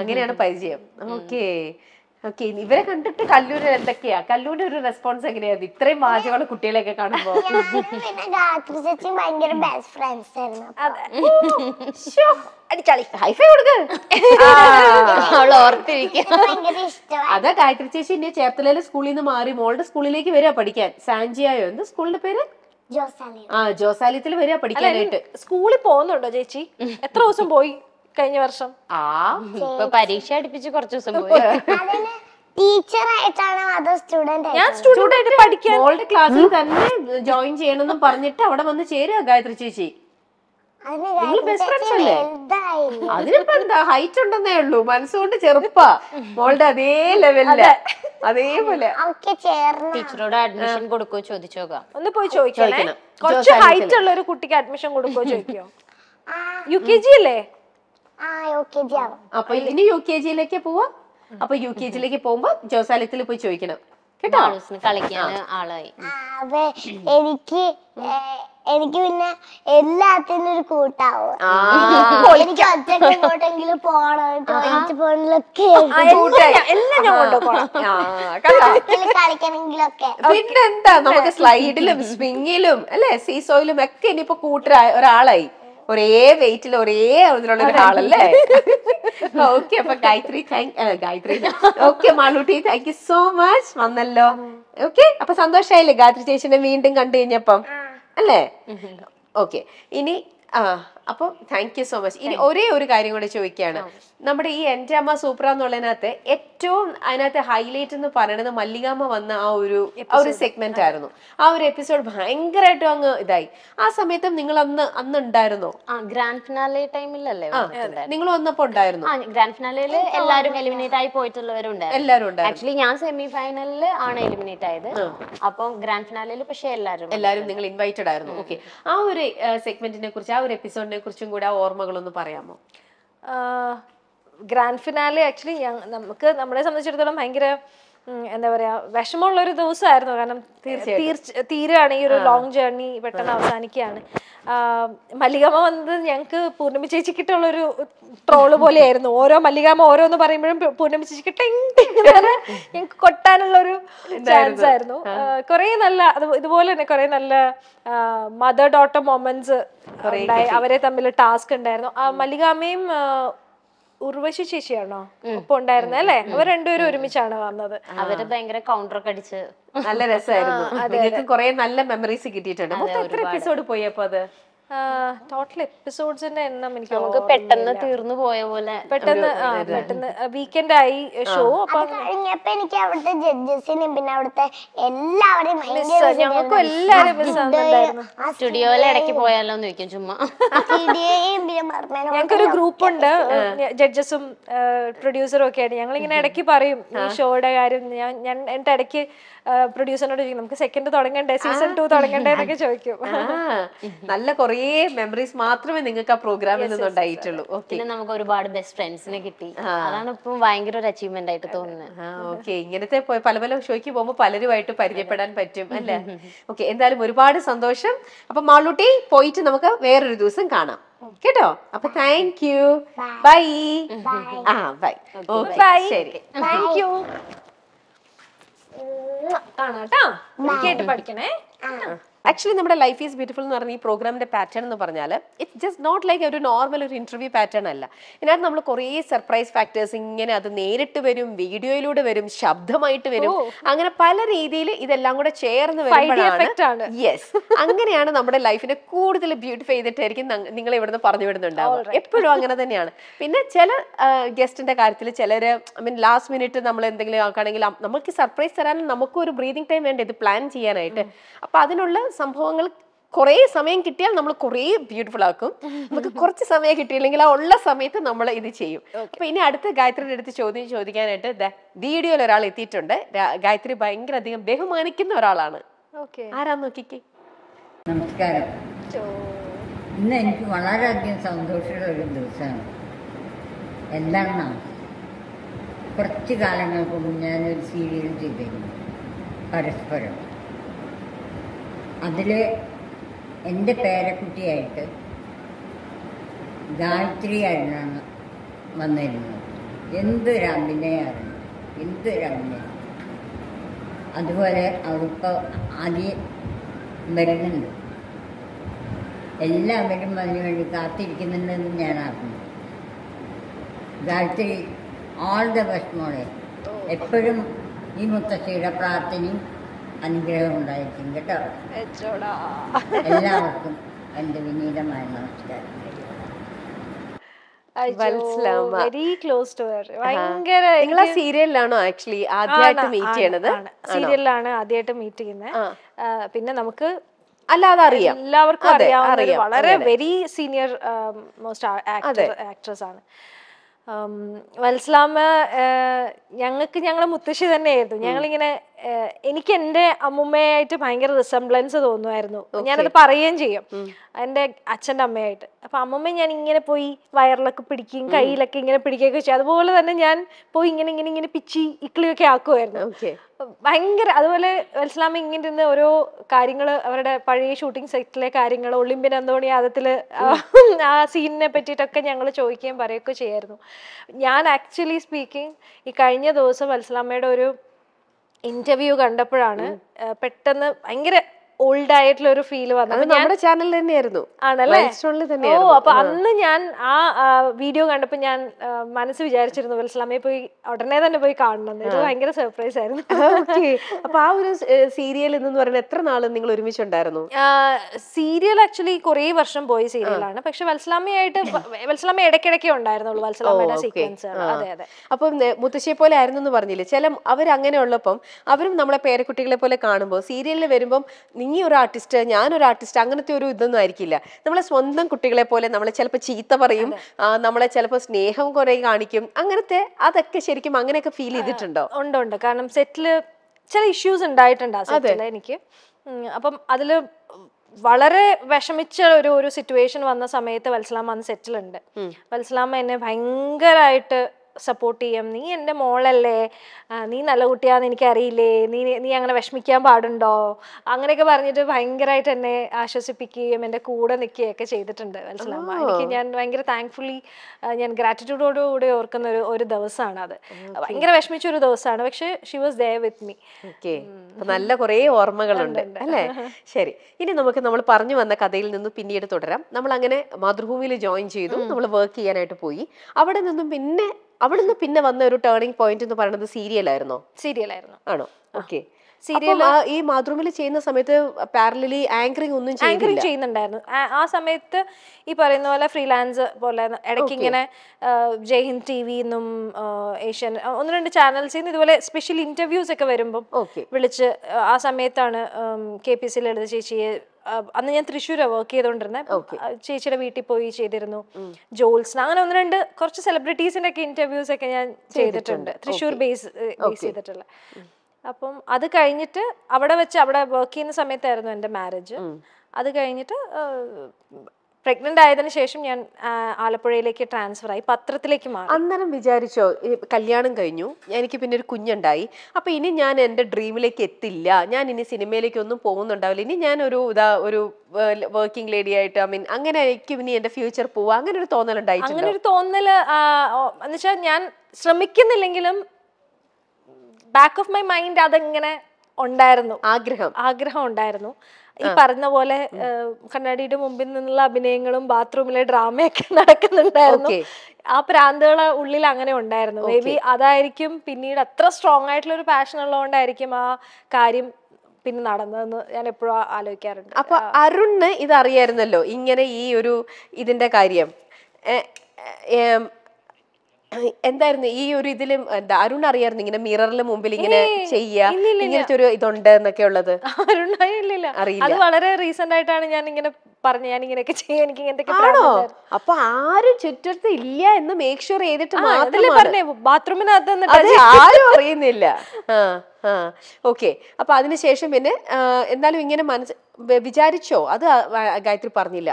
അങ്ങനെയാണ് പരിചയം
ഓക്കേ ഓക്കെ ഇവരെ കണ്ടിട്ട് കല്ലൂര് എന്തൊക്കെയാ കല്ലൂരിന്റെ ഒരു റെസ്പോൺസ് എങ്ങനെയായിരുന്നു ഇത്രയും വാചകമാണ് കുട്ടികളെയൊക്കെ കാണുമ്പോ അതാ ഗായത്രി ചേച്ചി എന്റെ ചേർത്തലയിലെ സ്കൂളിൽ നിന്ന് മാറി മോളുടെ സ്കൂളിലേക്ക് വരിക പഠിക്കാൻ സാൻജിയായോ എന്ത് സ്കൂളിന്റെ പേര് ആ ജോസാലയത്തിൽ വരിക പഠിക്കാനായിട്ട്
സ്കൂളിൽ പോകുന്നുണ്ടോ ചേച്ചി എത്ര ദിവസം പോയി കഴിഞ്ഞ വർഷം ആ
ഇപ്പൊ പരീക്ഷ അടുപ്പിച്ച് കുറച്ച് ദിവസം പോയി
ടീച്ചർ ആയിട്ടാണോ അതോ സ്റ്റുഡന്റ്
ഞാൻ സ്റ്റുഡന്റ് ആയിട്ട് പഠിക്കാൻ മോളുടെ ക്ലാസ്സിൽ തന്നെ ജോയിൻ ചെയ്യണമെന്ന് പറഞ്ഞിട്ട് അവിടെ വന്ന് ചേരുക ഗായത്രി ചേച്ചി
നിങ്ങൾ ബെസ്റ്റ് ഫ്രണ്ട്സ് അല്ലേ അതിനിപ്പോ
എന്താ ഹൈറ്റ് ഉണ്ടെന്നേ ഉള്ളൂ മനസ്സുകൊണ്ട് ചെറുപ്പാ മോളുടെ അതേ ലെവലില് അതേപോലെ
ടീച്ചറോട് അഡ്മിഷൻ കൊടുക്കോ ചോദിച്ചോക്കാം
ഒന്ന് പോയി ചോദിക്കണേ കുറച്ച് ഹൈറ്റ് ഉള്ള ഒരു കുട്ടിക്ക് അഡ്മിഷൻ കൊടുക്കോ ചോദിക്കോ യു കെ ജി അല്ലേ
അപ്പൊ ഇനി യു കെ ജിയിലേക്ക് പോവാ അപ്പൊ യു കെ ജിയിലേക്ക് പോകുമ്പോ ജോസാലയത്തിൽ പോയി ചോദിക്കണം കേട്ടോ കളിക്കാൻ
ആളായി
എനിക്ക് എനിക്ക് പിന്നെ എല്ലാത്തിനും ഒരു കൂട്ടാവും എനിക്ക് പിന്നെന്താ നമുക്ക് സ്ലൈഡിലും
സ്വിങ്ങിലും അല്ലെ സീസോയിലും ഒക്കെ ഇനിയിപ്പോ കൂട്ടരായ ഒരാളായി ഒരേ വെയിറ്റിൽ ഒരേ അതിലുള്ള ഒരാളല്ലേ ഓക്കെ അപ്പൊ Gayathri thank Gayathri okay Malootty thank you so much വന്നല്ലോ ഓക്കെ അപ്പൊ സന്തോഷായില്ലേ ഗായത്രി ചേച്ചിനെ വീണ്ടും കണ്ടു കഴിഞ്ഞപ്പം അല്ലേ ഓക്കെ ഇനി ആ അപ്പൊ താങ്ക് യു സോ മച്ച് ഇനി ഒരേ ഒരു കാര്യം കൂടെ ചോദിക്കുകയാണ് നമ്മുടെ ഈ എൻ്റെ അമ്മ സൂപ്ര എന്നുള്ളതിനകത്ത് ഏറ്റവും അതിനകത്ത് ഹൈലൈറ്റ് എന്ന് പറയുന്നത് മല്ലികാമ്മ വന്ന ആ ഒരു ആ ഒരു സെഗ്മെന്റ് ആയിരുന്നു ആ ഒരു എപ്പിസോഡ് ഭയങ്കരമായിട്ടും അങ്ങ് ഇതായി ആ സമയത്തും
നിങ്ങൾ അന്ന് അന്ന് ഉണ്ടായിരുന്നോ ഗ്രാൻഡ് ഫിനാലെ ടൈമിലല്ലേ നിങ്ങൾ വന്നപ്പോ ഉണ്ടായിരുന്നു ഗ്രാൻഡ് ഫിനാലയിൽ എല്ലാവരും എലിമിനേറ്റ് ആയി പോയിട്ടുള്ളവരും എല്ലാവരും ആക്ച്വലി ഞാൻ സെമി ഫൈനലിൽ ആണ് എലിമിനേറ്റ് ആയത് അപ്പോൾ ഗ്രാൻഡ് ഫിനാലയിൽ പക്ഷേ എല്ലാവരും എല്ലാവരും നിങ്ങൾ ഇൻവൈറ്റഡ് ആയിരുന്നു ഓക്കെ ആ ഒരു
സെഗ്മെന്റിനെ കുറിച്ച് ആ ഒരു എപ്പിസോഡിനെ കുറിച്ചും കൂടെ ഓർമ്മകളൊന്ന് പറയാമോ
ഗ്രാൻഡ് ഫിനാലെ ആക്ച്വലി നമുക്ക് നമ്മളെ സംബന്ധിച്ചിടത്തോളം ഭയങ്കര എന്താ പറയാ വിഷമമുള്ള ഒരു ദിവസമായിരുന്നു കാരണം തീരുകയാണ് ഈ ഒരു ലോങ് ജേർണി പെട്ടെന്ന് അവസാനിക്കുകയാണ് മല്ലികാമ വന്നത് ഞങ്ങൾക്ക് പൂർണ്ണിമ ചേച്ചിക്കിട്ടുള്ള ഒരു ട്രോള് പോലെയായിരുന്നു ഓരോ മല്ലികാമ ഓരോന്ന് പറയുമ്പോഴും പൂർണ്ണിമ ചേച്ചി ടിങ് ടിങ് ഞങ്ങൾക്ക് കൊട്ടാനുള്ള ഒരു ചാൻസ് ആയിരുന്നു കുറെ നല്ല ഇതുപോലെ തന്നെ കുറെ നല്ല മദർ ഡോട്ടർ മൊമെന്റ്സ് അവരെ തമ്മിൽ ടാസ്ക് ഉണ്ടായിരുന്നു മല്ലികാമയും ഉർവശി ചേച്ചിയാണോ ഒപ്പം ഉണ്ടായിരുന്നത് അല്ലേ അവർ രണ്ടുപേരും ഒരുമിച്ചാണ് വന്നത് അവര് ഭയങ്കര കൗണ്ടർ ഒക്കെ അടിച്ച് നല്ല രസമായിരുന്നു നിങ്ങൾക്ക്
കുറെ നല്ല മെമ്മറീസ് കിട്ടിയിട്ടുണ്ട് എത്ര എപ്പിസോഡ് പോയപ്പോ അത്
ടോട്ടൽ എപ്പിസോഡ്സിന്റെ എണ്ണം എനിക്ക് നമുക്ക് പെട്ടെന്ന് തീർന്നു പോയ പോലെ പെട്ടെന്ന് പെട്ടെന്ന് വീക്കെൻഡ് ആയി ഷോ അപ്പൊ കഴിഞ്ഞപ്പോ എനിക്ക് അവിടുത്തെ ജഡ്ജസിനെയും പിന്നെ അവിടുത്തെ എല്ലാവരെയും ഞങ്ങൾക്കും എല്ലാവരും
സ്റ്റുഡിയോയിലെ ഇടയ്ക്ക് പോയാലോ എന്ന് ചോദിക്കും ചുമ്മാ ഞങ്ങൾക്കൊരു ഗ്രൂപ്പ് ഉണ്ട്
ജഡ്ജസും പ്രൊഡ്യൂസറും ഒക്കെ ആയിട്ട് ഞങ്ങൾ ഇങ്ങനെ ഇടയ്ക്ക് പറയും ഈ ഷോയുടെ കാര്യം ഞാൻ എന്റെ ഇടയ്ക്ക് പ്രൊഡ്യൂസറിനോട് ചോദിക്കും നമുക്ക് സെക്കൻഡ് തുടങ്ങണ്ടേ സീസൺ ടു തുടങ്ങണ്ടേ എന്നൊക്കെ ചോദിക്കും നല്ല
കുറേ മെമ്മറീസ് മാത്രമേ നിങ്ങൾക്ക് ആ പ്രോഗ്രാമിൽ നിന്നുണ്ടായിട്ടുള്ളൂ പിന്നെ നമുക്ക് ഒരുപാട് ബെസ്റ്റ് ഫ്രണ്ട്സിനെ കിട്ടി അതാണ് ഇപ്പം ഭയങ്കര ഒരു അച്ചീവ്മെന്റ് ആയിട്ട് തോന്നുന്നത് ഓക്കെ ഇങ്ങനത്തെ പല പല ഷോയ്ക്ക് പോകുമ്പോൾ
പലരുമായിട്ട് പരിചയപ്പെടാൻ പറ്റും അല്ലേ ഓക്കെ എന്തായാലും ഒരുപാട് സന്തോഷം അപ്പൊ മാളൂട്ടി പോയിട്ട് നമുക്ക് വേറൊരു ദിവസം കാണാം കേട്ടോ അപ്പൊ താങ്ക് യു ബൈ ആ ബൈ ബൈ ശരി താങ്ക് യു
കാണാട്ടോ കേട്ടോ കേട്ട് പഠിക്കണേ
ആക്ച്വലി നമ്മുടെ ലൈഫ് ഈസ് ബ്യൂട്ടിഫുൾ എന്ന് പറഞ്ഞ ഈ പ്രോഗ്രാമിന്റെ പാറ്റേൺ എന്ന് പറഞ്ഞാൽ ഇറ്റ് ജസ്റ്റ് നോട്ട് ലൈക്ക് ഒരു നോർമൽ ഒരു ഇന്റർവ്യൂ പാറ്റേൺ അല്ല ഇതിനകത്ത് നമ്മൾ കുറേ സർപ്രൈസ് ഫാക്ടേഴ്സ് ഇങ്ങനെ അത് നേരിട്ട് വരും വീഡിയോയിലൂടെ വരും ശബ്ദമായിട്ട് വരും അങ്ങനെ പല രീതിയിൽ ഇതെല്ലാം കൂടെ ചേർന്ന് വരുമ്പോഴാണ് യെസ് അങ്ങനെയാണ് നമ്മുടെ ലൈഫിനെ കൂടുതൽ ബ്യൂട്ടിഫൈ ചെയ്തിട്ടായിരിക്കും നിങ്ങൾ ഇവിടുന്ന് പറഞ്ഞു വിടുന്നുണ്ടാവും എപ്പോഴും അങ്ങനെ തന്നെയാണ് പിന്നെ ചില ഗസ്റ്റിന്റെ കാര്യത്തിൽ ചിലർ ഐ മീൻ ലാസ്റ്റ് മിനിറ്റ് നമ്മൾ എന്തെങ്കിലും ആക്കുകയാണെങ്കിൽ നമുക്ക് സർപ്രൈസ് തരാനും നമുക്കും ഒരു ബ്രീതിങ് ടൈം വേണ്ട ഇത് പ്ലാൻ ചെയ്യാനായിട്ട് അപ്പൊ അതിനുള്ള സംഭവങ്ങൾ കുറേ സമയം കിട്ടിയാൽ നമ്മൾ കുറേ ബ്യൂട്ടിഫുൾ ആക്കും നമുക്ക് കുറച്ച് സമയം കിട്ടിയില്ലെങ്കിൽ ആ ഉള്ള സമയത്ത് നമ്മൾ ഇത് ചെയ്യും അപ്പൊ ഇനി അടുത്ത ഗായത്രിയുടെ അടുത്ത് ചോദ്യം ചോദിക്കാനായിട്ട് വീഡിയോയിൽ ഒരാൾ എത്തിയിട്ടുണ്ട് ഗായത്രി ഭയങ്കര അധികം ബഹുമാനിക്കുന്ന ഒരാളാണ് ആരാ നോക്കിക്കേ
നമസ്കാരം ഇന്ന് എനിക്ക് വളരെയധികം സന്തോഷമുള്ള ഒരു ദിവസമാണ് എന്താണെന്നാ
കുറച്ച് കാലങ്ങൾക്ക് മുമ്പ് ഞാനൊരു സീരിയൽ ചെയ്തിരുന്നു പരസ്പരം അതിൽ എൻ്റെ പേരക്കുട്ടിയായിട്ട് ഗായത്രിയായിരുന്നു വന്നിരുന്നത് എന്തൊരു അഭിനയമായിരുന്നു എന്തൊരു അഭിനയം അതുപോലെ അവളിപ്പോൾ ആദ്യം വരുന്നുണ്ട് എല്ലാവരും അതിനു വേണ്ടി കാത്തിരിക്കുന്നുണ്ടെന്ന് ഞാൻ അറിഞ്ഞു ഗായത്രി ഓൾ ദ ബെസ്റ്റ് മോളെ എപ്പോഴും ഈ മുത്തശ്ശിയുടെ പ്രാർത്ഥനയും അനുഗ്രഹം ഉണ്ടായിരിക്കും കേട്ടോ
എല്ലാവർക്കും
എന്റെ വിനീതമായ നമസ്കാരം
വെരി ക്ലോസ് ടു നിങ്ങൾ
സീരിയലിലാണോ ആക്ച്വലി ആദ്യമായിട്ട് മീറ്റ് ചെയ്യണത് സീരിയലിലാണ്
ആദ്യമായിട്ട് മീറ്റ് ചെയ്യുന്നത് പിന്നെ നമുക്ക്
അല്ലാതെ അറിയാം എല്ലാവർക്കും വളരെ വെരി
സീനിയർ മോസ്റ്റ് ആക്ട്രസ് ആണ് വത്സലാമ ഞങ്ങൾക്ക് ഞങ്ങളെ മുത്തശ്ശി തന്നെയായിരുന്നു ഞങ്ങളിങ്ങനെ എനിക്ക് എൻ്റെ അമ്മുമ്മയായിട്ട് ഭയങ്കര റിസംബ്ലൻസ് തോന്നുമായിരുന്നു ഞാനത് പറയുകയും ചെയ്യും എന്റെ അച്ഛൻ്റെ അമ്മയായിട്ട് അപ്പൊ അമ്മമ്മ ഞാൻ ഇങ്ങനെ പോയി വയറിലൊക്കെ പിടിക്കുകയും കയ്യിലൊക്കെ ഇങ്ങനെ പിടിക്കുകയൊക്കെ ചെയ്യും അതുപോലെ തന്നെ ഞാൻ പോയി ഇങ്ങനെ ഇങ്ങനെ ഇങ്ങനെ പിച്ചി ഇക്ലിയൊക്കെ ആക്കുമായിരുന്നു ഭയങ്കര അതുപോലെ ഇസ്ലാമി ഇങ്ങനെ ഇരുന്ന് ഓരോ കാര്യങ്ങൾ അവരുടെ പഴയ ഷൂട്ടിംഗ് സെറ്റിലെ കാര്യങ്ങൾ ഒളിമ്പിൻ അന്തോണി യാദത്തിൽ ആ സീനിനെ പറ്റിയിട്ടൊക്കെ ഞങ്ങൾ ചോദിക്കുകയും പറയുകയൊക്കെ ചെയ്യായിരുന്നു ഞാൻ ആക്ച്വലി സ്പീക്കിംഗ് ഈ കഴിഞ്ഞ ദിവസം വത്സലാമ്മയുടെ ഒരു ഇന്റർവ്യൂ കണ്ടപ്പോഴാണ് പെട്ടെന്ന് ഭയങ്കര ഓൾഡ് ആയിട്ടുള്ള ഒരു ഫീൽ വന്നത് നമ്മുടെ ചാനൽ തന്നെയായിരുന്നു ആണല്ലേ ഓ അപ്പൊ അന്ന് ഞാൻ ആ വീഡിയോ കണ്ടപ്പോൾ ഞാൻ മനസ്സ് വിചാരിച്ചിരുന്നു വെൽസ്ലാമയെ പോയി ഉടനെ തന്നെ പോയി കാണണം ഇത് ഭയങ്കര സർപ്രൈസ് ആയിരുന്നു അപ്പൊ ആ
ഒരു സീരിയൽ എന്ന് പറയുന്നത് എത്ര നാളും നിങ്ങൾ ഒരുമിച്ചുണ്ടായിരുന്നു
സീരിയൽ ആക്ച്വലി കുറെ വർഷം പോയ സീരിയലാണ് പക്ഷെ വത്സലാമയായിട്ട് വത്സലാമ ഇടയ്ക്കിടയ്ക്ക് ഉണ്ടായിരുന്നുള്ളൂ വത്സലാമയുടെ സീക്വൻസ് അതെ അതെ
അപ്പൊ മുത്തശ്ശിയെ പോലെ ആയിരുന്നു എന്ന് പറഞ്ഞില്ലേ ചില അവരങ്ങനെ ഉള്ളപ്പം അവരും നമ്മളെ പേരക്കുട്ടികളെ പോലെ കാണുമ്പോൾ സീരിയലിൽ വരുമ്പം നീ ഒരു ആർട്ടിസ്റ്റ് ഞാനൊരു ആർട്ടിസ്റ്റ് അങ്ങനത്തെ ഒരു ഇതൊന്നും ആയിരിക്കില്ല നമ്മളെ സ്വന്തം കുട്ടികളെ പോലെ നമ്മളെ ചിലപ്പോൾ ചീത്ത പറയും നമ്മളെ ചിലപ്പോൾ സ്നേഹം കുറെ കാണിക്കും
അങ്ങനത്തെ അതൊക്കെ ശരിക്കും അങ്ങനെയൊക്കെ ഫീൽ ചെയ്തിട്ടുണ്ടോ ഉണ്ട് ഉണ്ട് കാരണം സെറ്റില് ചില ഇഷ്യൂസ് ഉണ്ടായിട്ടുണ്ട് ആ എനിക്ക് അപ്പം അതിൽ വളരെ വിഷമിച്ച ഒരു ഒരു സിറ്റുവേഷൻ വന്ന സമയത്ത് വത്സലാമ്മ അന്ന് സെറ്റിലുണ്ട് വത്സലാമ്മ എന്നെ ഭയങ്കരമായിട്ട് സപ്പോർട്ട് ചെയ്യും നീ എൻ്റെ മോളല്ലേ നീ നല്ല കുട്ടിയാന്ന് എനിക്കറിയില്ലേ നീ നീ അങ്ങനെ വിഷമിക്കാൻ പാടുണ്ടോ അങ്ങനെയൊക്കെ പറഞ്ഞിട്ട് ഭയങ്കരമായിട്ട് എന്നെ ആശ്വസിപ്പിക്കുകയും എൻ്റെ കൂടെ നിൽക്കുകയൊക്കെ ചെയ്തിട്ടുണ്ട് മനസ്സിലാവും എനിക്ക് ഞാൻ ഭയങ്കര താങ്ക്ഫുള്ളി ഞാൻ ഗ്രാറ്റിറ്റ്യൂഡോടുകൂടി ഓർക്കുന്ന ഒരു ഒരു ദിവസമാണ് അത് ഭയങ്കര വിഷമിച്ച ഒരു ദിവസമാണ് പക്ഷെ she was there with me
നല്ല കുറേ ഓർമ്മകളുണ്ട് അല്ലേ <laughs> ശരി ഇനി നമുക്ക് നമ്മൾ പറഞ്ഞു വന്ന കഥയിൽ നിന്ന് പിന്നീട് തുടരാം നമ്മൾ അങ്ങനെ മാതൃഭൂമിയിൽ ജോയിൻ ചെയ്തു നമ്മൾ വർക്ക് ചെയ്യാനായിട്ട് പോയി അവിടെ നിന്നും പിന്നെ അവിടുന്ന് പിന്നെ വന്ന ഒരു ടേണിംഗ് പോയിന്റ് എന്ന് പറയുന്നത് സീരിയലായിരുന്നോ സീരിയലായിരുന്നു ആണോ ഓക്കെ സീരിയൽ ഈ
മാതൃമിൽ ചെയ്യുന്ന സമയത്ത് പാരലി ആങ്കറിംഗ് ഒന്നും ആങ്കറിംഗ് ചെയ്യുന്നുണ്ടായിരുന്നു ആ സമയത്ത് ഈ പറയുന്ന പോലെ ഫ്രീലാൻസ് പോലെ ഇടയ്ക്ക് ഇങ്ങനെ ജയ്ഹിന്ദ് ടി വി എന്നും ഏഷ്യൻ ഒന്ന് രണ്ട് ചാനൽസിൽ നിന്ന് ഇതുപോലെ സ്പെഷ്യൽ ഇന്റർവ്യൂസ് ഒക്കെ വരുമ്പോൾ വിളിച്ച് ആ സമയത്താണ് കെ പി സി ലളിത ചേച്ചിയെ അന്ന് ഞാൻ തൃശ്ശൂരാ വർക്ക് ചെയ്തുകൊണ്ടിരുന്നത് ചേച്ചിയുടെ വീട്ടിൽ പോയി ചെയ്തിരുന്നു ജോൾസ് അങ്ങനെ ഒന്ന് രണ്ട് കുറച്ച് സെലിബ്രിറ്റീസിന്റെ ഒക്കെ ഇന്റർവ്യൂസ് ഒക്കെ ഞാൻ ചെയ്തിട്ടുണ്ട് തൃശ്ശൂർ ബേസ് ബേസ് ചെയ്തിട്ടുള്ള അപ്പം അത് കഴിഞ്ഞിട്ട് അവിടെ വെച്ച് അവിടെ വർക്ക് ചെയ്യുന്ന സമയത്തായിരുന്നു എൻ്റെ മാരേജ് അത് കഴിഞ്ഞിട്ട് പ്രഗ്നന്റ് ആയതിനു ശേഷം ഞാൻ ആലപ്പുഴയിലേക്ക് ട്രാൻസ്ഫർ ആയി പത്രത്തിലേക്ക് മാറി അന്നേരം
വിചാരിച്ചോ കല്യാണം കഴിഞ്ഞു എനിക്ക് പിന്നെ ഒരു കുഞ്ഞുണ്ടായി അപ്പൊ ഇനി ഞാൻ എൻ്റെ ഡ്രീമിലേക്ക് എത്തില്ല ഞാൻ ഇനി സിനിമയിലേക്ക് ഒന്നും പോകുന്നുണ്ടാവില്ല ഇനി ഞാൻ ഒരു ഇതാ ഒരു വർക്കിംഗ് ലേഡി ആയിട്ട് ഐ
മീൻ അങ്ങനെ എനിക്ക് ഇനി എന്റെ ഫ്യൂച്ചർ പോവാ അങ്ങനെ ഒരു തോന്നൽ ഉണ്ടായി അങ്ങനെ ഒരു തോന്നൽ എന്നുവെച്ചാൽ ഞാൻ ശ്രമിക്കുന്നില്ലെങ്കിലും ബാക്ക് ഓഫ് മൈ മൈൻഡ് അതെങ്ങനെ ഉണ്ടായിരുന്നു ആഗ്രഹം ആഗ്രഹം ഉണ്ടായിരുന്നു ഈ പറഞ്ഞ പോലെ കണ്ണാടിയുടെ മുമ്പിൽ നിന്നുള്ള അഭിനയങ്ങളും ബാത്റൂമിലെ ഡ്രാമയൊക്കെ <laughs> നടക്കുന്നുണ്ടായിരുന്നു ആ പ്രാന്തുകളെ ഉള്ളിൽ അങ്ങനെ ഉണ്ടായിരുന്നു മേ ബി അതായിരിക്കും പിന്നീട് അത്ര സ്ട്രോങ് ആയിട്ടുള്ള ഒരു പാഷൻ ഉള്ളതുകൊണ്ടായിരിക്കും ആ കാര്യം പിന്നെ നടന്നതെന്ന് ഞാൻ എപ്പോഴും ആലോചിക്കാറുണ്ട്
അപ്പൊ അരുണ് ഇത് അറിയായിരുന്നല്ലോ ഇങ്ങനെ ഈ ഒരു ഇതിന്റെ കാര്യം എന്തായിരുന്നു ഈ ഒരു ഇതിലും എന്താ അരുൺ അറിയായിരുന്നു ഇങ്ങനെ മിററിൽ മുമ്പിൽ ഇങ്ങനെ ചെയ്യാ ഒരു എന്നൊക്കെ ഉള്ളത് <laughs>
അരുണായില്ല അത് വളരെ റീസെന്റ് ആയിട്ടാണ് ഞാൻ ഇങ്ങനെ പറഞ്ഞു ഞാൻ ഇങ്ങനെയൊക്കെ ചെയ്യാൻ എനിക്ക് ഇങ്ങനത്തെ ആണോ
അപ്പൊ ആരും ചുറ്റത്ത് ഇല്ല എന്ന് മേക്ക് ഷുവർ ചെയ്തിട്ട് മാത്രമേ
ബാത്റൂമിനകത്ത് ആരും
അറിയുന്നില്ല ആ ഓക്കെ അപ്പൊ അതിനുശേഷം പിന്നെ എന്തായാലും ഇങ്ങനെ മനസ്സ് വിചാരിച്ചോ അത് ഗായത്രി പറഞ്ഞില്ല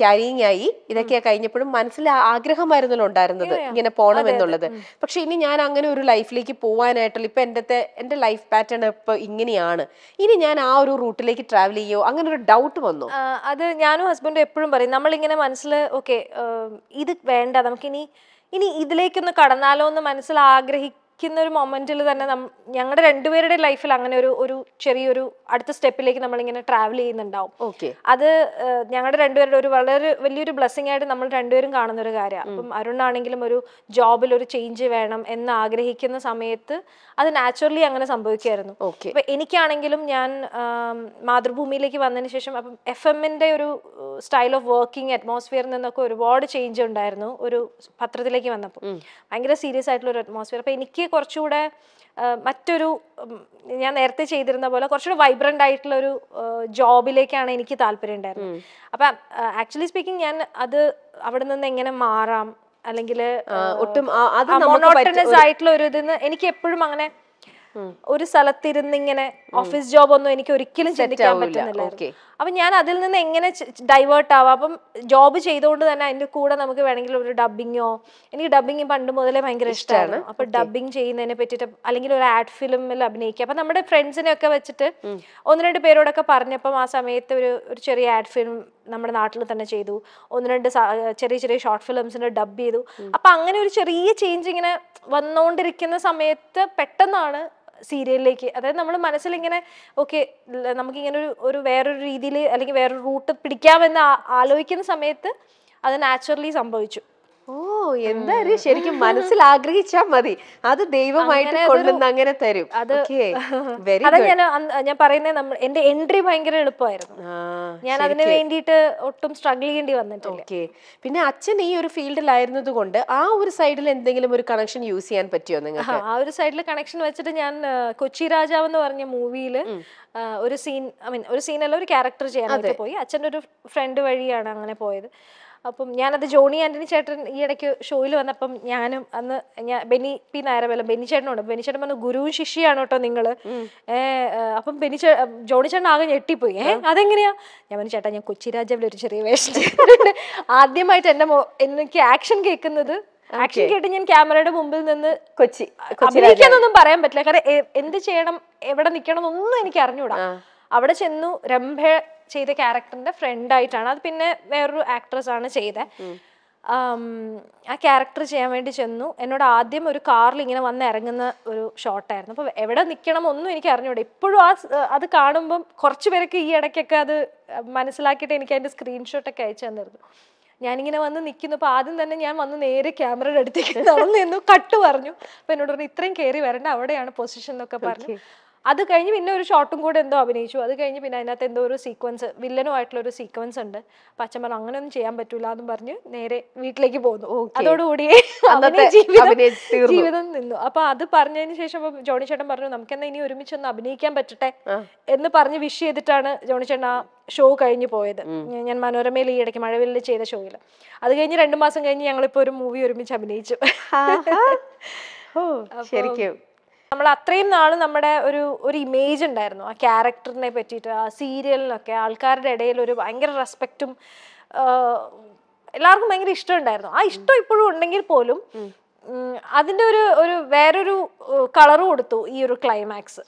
ക്യാരിങ് ആയി ഇതൊക്കെ കഴിഞ്ഞപ്പോഴും മനസ്സിൽ ആഗ്രഹമായിരുന്നല്ലോ ഉണ്ടായിരുന്നത് ഇങ്ങനെ പോകണം എന്നുള്ളത് പക്ഷെ ഇനി ഞാൻ അങ്ങനെ ഒരു ലൈഫിലേക്ക് പോവാനായിട്ടുള്ള ഇപ്പൊ എൻ്റെ എന്റെ ലൈഫ് പാറ്റേൺ ഇപ്പൊ ഇങ്ങനെയാണ് ഇനി ഞാൻ ആ ഒരു റൂട്ടിലേക്ക് ട്രാവൽ ചെയ്യോ അങ്ങനെ ഒരു ഡൗട്ട് വന്നു
അത് ഞാനും ഹസ്ബൻഡും എപ്പോഴും പറയും നമ്മളിങ്ങനെ മനസ്സിൽ ഓക്കെ ഇത് വേണ്ട നമുക്കിനി ഇനി ഇതിലേക്കൊന്ന് കടന്നാലോ എന്ന് മനസ്സിൽ ആഗ്രഹിക്കും നിൽക്കുന്ന ഒരു മൊമെന്റിൽ തന്നെ ഞങ്ങളുടെ രണ്ടുപേരുടെ ലൈഫിൽ അങ്ങനെ ഒരു ഒരു ചെറിയൊരു അടുത്ത സ്റ്റെപ്പിലേക്ക് നമ്മളിങ്ങനെ ട്രാവൽ ചെയ്യുന്നുണ്ടാവും ഓക്കെ അത് ഞങ്ങളുടെ രണ്ടുപേരുടെ ഒരു വളരെ വലിയൊരു ബ്ലെസ്സിംഗ് ആയിട്ട് നമ്മൾ രണ്ടുപേരും കാണുന്ന ഒരു കാര്യമാണ് അപ്പം അരുണാണെങ്കിലും ഒരു ജോബിൽ ഒരു ചേഞ്ച് വേണം എന്ന് ആഗ്രഹിക്കുന്ന സമയത്ത് അത് നാച്ചുറലി അങ്ങനെ സംഭവിക്കുമായിരുന്നു ഓക്കെ അപ്പം എനിക്കാണെങ്കിലും ഞാൻ മാതൃഭൂമിയിലേക്ക് വന്നതിന് ശേഷം അപ്പം എഫ് എമ്മിന്റെ ഒരു സ്റ്റൈൽ ഓഫ് വർക്കിംഗ് അറ്റ്മോസ്ഫിയറിൽ നിന്നൊക്കെ ഒരുപാട് ചേഞ്ച് ഉണ്ടായിരുന്നു ഒരു പത്രത്തിലേക്ക് വന്നപ്പോൾ ഭയങ്കര സീരിയസ് ആയിട്ടുള്ള ഒരു അറ്റ്മോസ്ഫിയർ അപ്പൊ എനിക്ക് കുറച്ചുകൂടെ മറ്റൊരു ഞാൻ നേരത്തെ ചെയ്തിരുന്ന പോലെ കുറച്ചുകൂടെ വൈബ്രന്റ് ആയിട്ടുള്ള ഒരു ജോബിലേക്കാണ് എനിക്ക് താല്പര്യം ഉണ്ടായിരുന്നത് അപ്പൊ ആക്ച്വലി സ്പീക്കിംഗ് ഞാൻ അത് അവിടെ നിന്ന് എങ്ങനെ മാറാം അല്ലെങ്കിൽ ഒട്ടും ആയിട്ടുള്ള ഒരു ഇതെന്ന് എനിക്ക് എപ്പോഴും അങ്ങനെ ഒരു സ്ഥലത്തിരുന്ന് ഇങ്ങനെ ഓഫീസ് ജോബ് ഒന്നും എനിക്ക് ഒരിക്കലും ചിന്തിക്കാൻ പറ്റുന്നില്ല അപ്പം ഞാൻ അതിൽ നിന്ന് എങ്ങനെ ഡൈവേർട്ട് ആവാം അപ്പം ജോബ് ചെയ്തുകൊണ്ട് തന്നെ അതിൻ്റെ കൂടെ നമുക്ക് വേണമെങ്കിൽ ഒരു ഡബിങ്ങോ എനിക്ക് ഡബിങ് പണ്ട് മുതലേ ഭയങ്കര ഇഷ്ടമാണ് അപ്പൊ ഡബിങ് ചെയ്യുന്നതിനെ പറ്റിയിട്ട് അല്ലെങ്കിൽ ഒരു ആഡ് ഫിലിമിൽ അഭിനയിക്കുക അപ്പൊ നമ്മുടെ ഫ്രണ്ട്സിനെ ഒക്കെ വെച്ചിട്ട് ഒന്ന് രണ്ട് പേരോടൊക്കെ പറഞ്ഞപ്പം ആ സമയത്ത് ഒരു ഒരു ചെറിയ ആഡ് ഫിലിം നമ്മുടെ നാട്ടിൽ തന്നെ ചെയ്തു ഒന്ന് രണ്ട് ചെറിയ ചെറിയ ഷോർട്ട് ഫിലിംസിന് ഡബ് ചെയ്തു അപ്പൊ അങ്ങനെ ഒരു ചെറിയ ചേഞ്ച് ഇങ്ങനെ വന്നുകൊണ്ടിരിക്കുന്ന സമയത്ത് പെട്ടെന്നാണ് സീരിയലിലേക്ക് അതായത് നമ്മൾ മനസ്സിലിങ്ങനെ ഓക്കെ നമുക്കിങ്ങനെ ഒരു ഒരു വേറൊരു രീതിയിൽ അല്ലെങ്കിൽ വേറൊരു റൂട്ട് പിടിക്കാമെന്ന് ആലോചിക്കുന്ന സമയത്ത് അത് നാച്ചുറലി സംഭവിച്ചു ഓ
എന്തായാലും ശരിക്കും മനസ്സിൽ ആഗ്രഹിച്ചാ മതി അത് ദൈവമായിട്ട് കൊണ്ടുവന്ന് അങ്ങനെ തരും അത് <laughs> അതാ ഞാൻ
ഞാൻ പറയുന്നത് നമ്മൾ എന്റെ എൻട്രി ഭയങ്കര എളുപ്പമായിരുന്നു ഞാൻ അതിന് വേണ്ടിയിട്ട് ഒട്ടും സ്ട്രഗിൾ ചെയ്യേണ്ടി വന്നിട്ടില്ല ഓക്കെ പിന്നെ അച്ഛൻ ഈ ഒരു ഫീൽഡിലായിരുന്നത് കൊണ്ട് ആ ഒരു സൈഡിൽ എന്തെങ്കിലും ഒരു കണക്ഷൻ യൂസ് ചെയ്യാൻ പറ്റിയോ നിങ്ങൾക്ക് ആ ഒരു സൈഡിൽ കണക്ഷൻ വെച്ചിട്ട് ഞാൻ കൊച്ചി രാജാവ് എന്ന് പറഞ്ഞ മൂവിയിൽ ഒരു സീൻ ഐ മീൻ ഒരു സീനല്ല ഒരു ക്യാരക്ടർ ചെയ്യാനായിട്ട് പോയി അച്ഛൻ്റെ ഒരു ഫ്രണ്ട് വഴിയാണ് അങ്ങനെ പോയത് അപ്പം ഞാനത് ജോണി ആൻ്റണി ചേട്ടൻ ഈ ഇടയ്ക്ക് ഷോയിൽ വന്നപ്പം ഞാനും അന്ന് ഞാൻ ബെനി പി നായരവേല ബെനി ചേട്ടനോട് ബെനി ചേട്ടൻ പറഞ്ഞു ഗുരുവും ശിഷ്യാണ് കേട്ടോ നിങ്ങൾ അപ്പം ബെനി ജോണി ചേട്ടൻ ആകെ ഞെട്ടിപ്പോയി ഏഹ് അതെങ്ങനെയാ ഞാൻ പറഞ്ഞു ചേട്ടാ ഞാൻ കൊച്ചിരാജാവിലെ ഒരു ചെറിയ വേഷം ആദ്യമായിട്ട് എൻ്റെ എനിക്ക് ആക്ഷൻ കേൾക്കുന്നത് ആക്ഷൻ കേട്ട് ഞാൻ ക്യാമറയുടെ മുമ്പിൽ നിന്ന് കൊച്ചി അഭിനയിക്കാന്നൊന്നും പറയാൻ പറ്റില്ല കാരണം എന്ത് ചെയ്യണം എവിടെ നിൽക്കണം എന്നൊന്നും എനിക്ക് അറിഞ്ഞൂടാ അവിടെ ചെന്നു രംഭ ചെയ്ത ക്യാരക്ടറിന്റെ ഫ്രണ്ട് ആയിട്ടാണ് അത് പിന്നെ വേറൊരു ആക്ട്രസ് ആണ് ചെയ്തത് ആ ക്യാരക്ടർ ചെയ്യാൻ വേണ്ടി ചെന്നു എന്നോട് ആദ്യം ഒരു കാറിൽ ഇങ്ങനെ വന്ന് ഇറങ്ങുന്ന ഒരു ഷോട്ടായിരുന്നു അപ്പോൾ എവിടെ നിൽക്കണം ഒന്നും എനിക്ക് അറിഞ്ഞൂടെ ഇപ്പോഴും ആ അത് കാണുമ്പം കുറച്ചു പേരൊക്കെ ഈ ഇടയ്ക്കൊക്കെ അത് മനസ്സിലാക്കിയിട്ട് എനിക്ക് സ്ക്രീൻഷോട്ട് ഒക്കെ അയച്ചു തന്നിരുന്നു ഞാനിങ്ങനെ വന്ന് നിൽക്കുന്നു അപ്പൊ ആദ്യം തന്നെ ഞാൻ വന്ന് നേരെ ക്യാമറയുടെ അടുത്തേക്ക് നടന്നു കട്ട് പറഞ്ഞു അപ്പോൾ എന്നോട് പറഞ്ഞു ഇത്രയും കയറി വരണ്ട അവിടെയാണ് പൊസിഷൻ എന്നൊക്കെ പറഞ്ഞു അത് കഴിഞ്ഞ് പിന്നെ ഒരു ഷോട്ടും കൂടെ എന്തോ അഭിനയിച്ചു അത് കഴിഞ്ഞ് പിന്നെ അതിനകത്ത് എന്തോ ഒരു സീക്വൻസ് വില്ലനുമായിട്ടുള്ള ഒരു സീക്വൻസ് ഉണ്ട് അപ്പം അച്ഛൻ അങ്ങനെ ഒന്നും ചെയ്യാൻ പറ്റൂല എന്നും പറഞ്ഞ് നേരെ വീട്ടിലേക്ക് പോകുന്നു അതോടുകൂടി ജീവിതം നിന്നു അപ്പൊ അത് പറഞ്ഞതിന് ശേഷം ജോണി ചേട്ടൻ പറഞ്ഞു എന്നാ ഇനി ഒരുമിച്ച് ഒന്ന് അഭിനയിക്കാൻ പറ്റട്ടെ എന്ന് പറഞ്ഞ് വിഷ് ചെയ്തിട്ടാണ് ജോണി ചേട്ടൻ ആ ഷോ കഴിഞ്ഞു പോയത് ഞാൻ മനോരമയിൽ ഈ ഇടയ്ക്ക് മഴവില്ലിൽ ചെയ്ത ഷോയിൽ അത് കഴിഞ്ഞ് രണ്ടു മാസം കഴിഞ്ഞ് ഞങ്ങളിപ്പോ ഒരു മൂവി ഒരുമിച്ച് അഭിനയിച്ചു <laughs> ശരിക്കും നമ്മൾ അത്രയും നാൾ നമ്മുടെ ഒരു ഒരു ഇമേജ് ഉണ്ടായിരുന്നു ആ ക്യാരക്ടറിനെ പറ്റിയിട്ട് ആ സീരിയലിനൊക്കെ ആൾക്കാരുടെ ഇടയിൽ ഒരു ഭയങ്കര റെസ്പെക്റ്റും എല്ലാവർക്കും ഭയങ്കര ഇഷ്ടമുണ്ടായിരുന്നു ആ ഇഷ്ടം ഇപ്പോഴും ഉണ്ടെങ്കിൽ പോലും അതിൻ്റെ ഒരു ഒരു വേറൊരു കളറ് കൊടുത്തു ഈ ഒരു ക്ലൈമാക്സ്